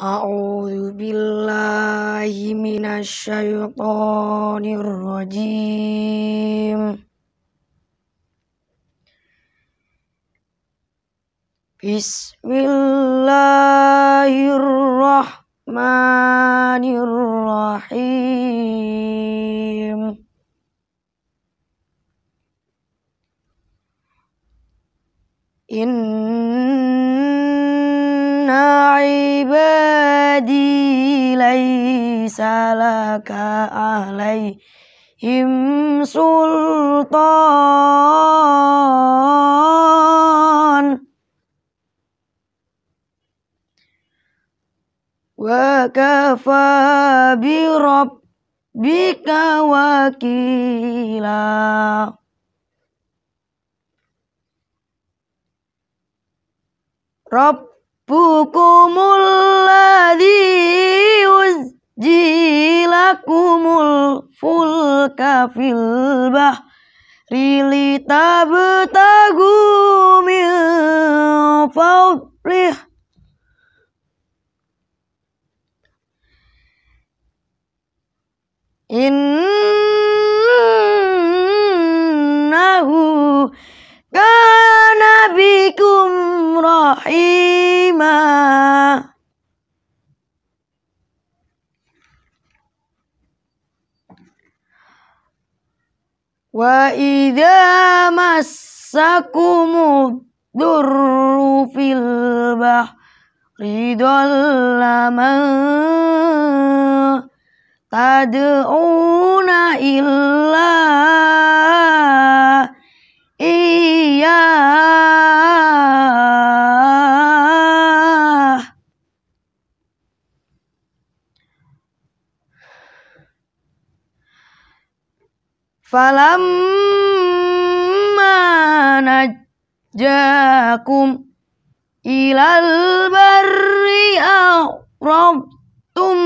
A'udzu billahi minasyaitonir rajim. Bismillahirrahmanirrahim. Inna 'ibadi di lay salaka alai him sultan, wa kefabi bi kawakila rob buku jilakumul fulka fil bah rilita min fawlih Wa idza massakum durru fil bahri tad'una illa falamma najakum ilal barri a'rabtum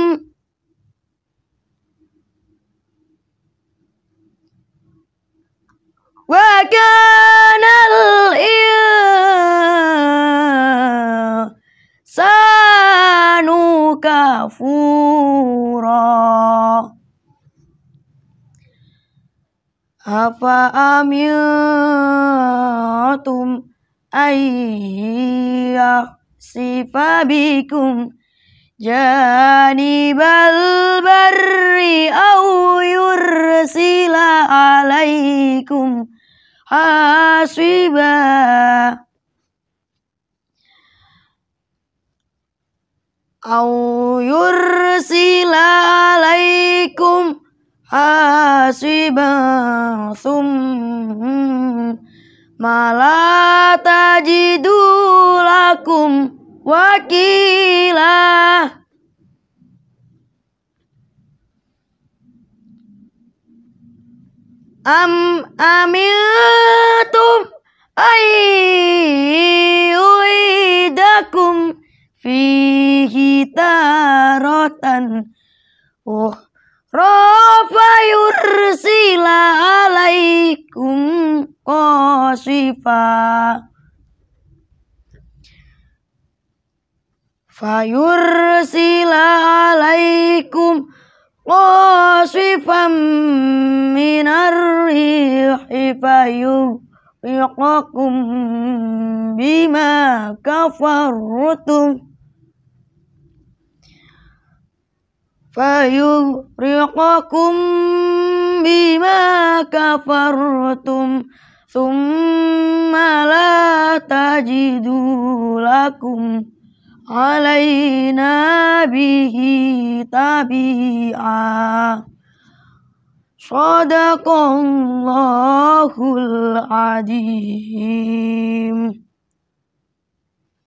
wa kanal insanu kafur afa amintum si bikum janibal balbari au yursila alaikum hasiba au yursila alaikum hasiba Si Sum Malata Jidul Wakila Am Amir Tu fa'yur sila alaikum wasifam minar rihi fayu yuqakum bima kafarutum fayuriqakum bima kafarutum. Summa la tajidu lakum alaina bihi tabi'a Sadaqallahul adim.